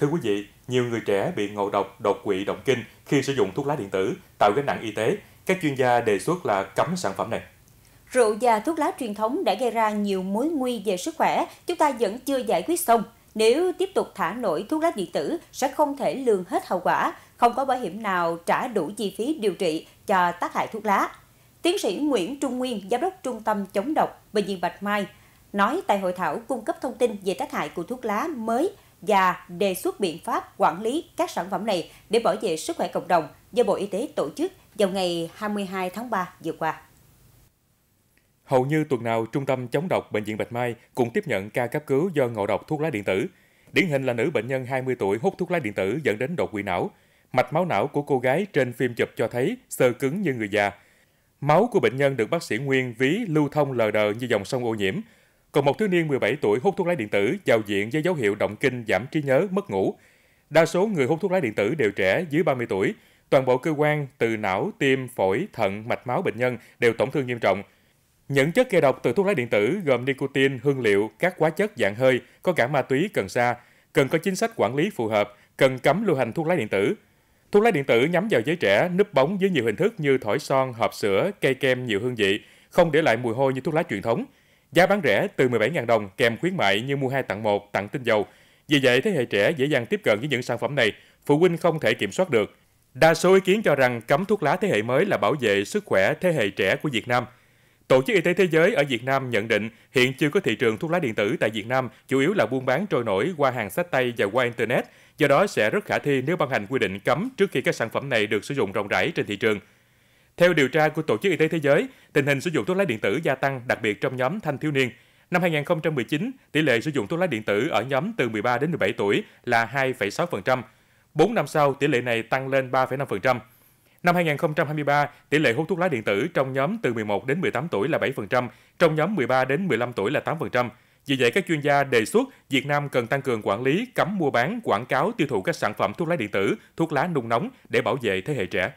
Thưa quý vị, nhiều người trẻ bị ngộ độc đột quỵ động kinh khi sử dụng thuốc lá điện tử, tạo gánh nặng y tế. Các chuyên gia đề xuất là cấm sản phẩm này. Rượu và thuốc lá truyền thống đã gây ra nhiều mối nguy về sức khỏe, chúng ta vẫn chưa giải quyết xong. Nếu tiếp tục thả nổi thuốc lá điện tử sẽ không thể lường hết hậu quả, không có bảo hiểm nào trả đủ chi phí điều trị cho tác hại thuốc lá. Tiến sĩ Nguyễn Trung Nguyên, Giám đốc Trung tâm Chống độc Bệnh viện Bạch Mai, nói tại hội thảo cung cấp thông tin về tác hại của thuốc lá mới và đề xuất biện pháp quản lý các sản phẩm này để bảo vệ sức khỏe cộng đồng do Bộ Y tế tổ chức vào ngày 22 tháng 3 vừa qua. Hầu như tuần nào, Trung tâm chống độc Bệnh viện Bạch Mai cũng tiếp nhận ca cấp cứu do ngộ độc thuốc lá điện tử. Điển hình là nữ bệnh nhân 20 tuổi hút thuốc lá điện tử dẫn đến đột quỵ não. Mạch máu não của cô gái trên phim chụp cho thấy sơ cứng như người già. Máu của bệnh nhân được bác sĩ Nguyên ví lưu thông lờ đờ như dòng sông ô nhiễm, còn một thiếu niên 17 tuổi hút thuốc lá điện tử vào diện với dấu hiệu động kinh, giảm trí nhớ, mất ngủ. Đa số người hút thuốc lá điện tử đều trẻ dưới 30 tuổi. Toàn bộ cơ quan từ não, tim, phổi, thận, mạch máu bệnh nhân đều tổn thương nghiêm trọng. Những chất gây độc từ thuốc lá điện tử gồm nicotine, hương liệu, các hóa chất dạng hơi, có cả ma túy, cần sa, cần có chính sách quản lý phù hợp, cần cấm lưu hành thuốc lá điện tử. Thuốc lá điện tử nhắm vào giới trẻ, núp bóng dưới nhiều hình thức như thổi son, hộp sữa, cây kem nhiều hương vị, không để lại mùi hôi như thuốc lá truyền thống – Giá bán rẻ từ 17.000 đồng kèm khuyến mại như mua 2 tặng 1, tặng tinh dầu. Vì vậy, thế hệ trẻ dễ dàng tiếp cận với những sản phẩm này, phụ huynh không thể kiểm soát được. Đa số ý kiến cho rằng cấm thuốc lá thế hệ mới là bảo vệ sức khỏe thế hệ trẻ của Việt Nam. Tổ chức Y tế Thế giới ở Việt Nam nhận định hiện chưa có thị trường thuốc lá điện tử tại Việt Nam, chủ yếu là buôn bán trôi nổi qua hàng sách tay và qua Internet, do đó sẽ rất khả thi nếu ban hành quy định cấm trước khi các sản phẩm này được sử dụng rộng rãi trên thị trường. Theo điều tra của Tổ chức Y tế Thế giới, tình hình sử dụng thuốc lá điện tử gia tăng, đặc biệt trong nhóm thanh thiếu niên. Năm 2019, tỷ lệ sử dụng thuốc lá điện tử ở nhóm từ 13 đến 17 tuổi là 2,6%. 4 năm sau, tỷ lệ này tăng lên 3,5%. Năm 2023, tỷ lệ hút thuốc lá điện tử trong nhóm từ 11 đến 18 tuổi là 7%, trong nhóm 13 đến 15 tuổi là 8%. Vì vậy, các chuyên gia đề xuất Việt Nam cần tăng cường quản lý, cấm mua bán, quảng cáo, tiêu thụ các sản phẩm thuốc lá điện tử, thuốc lá nung nóng để bảo vệ thế hệ trẻ.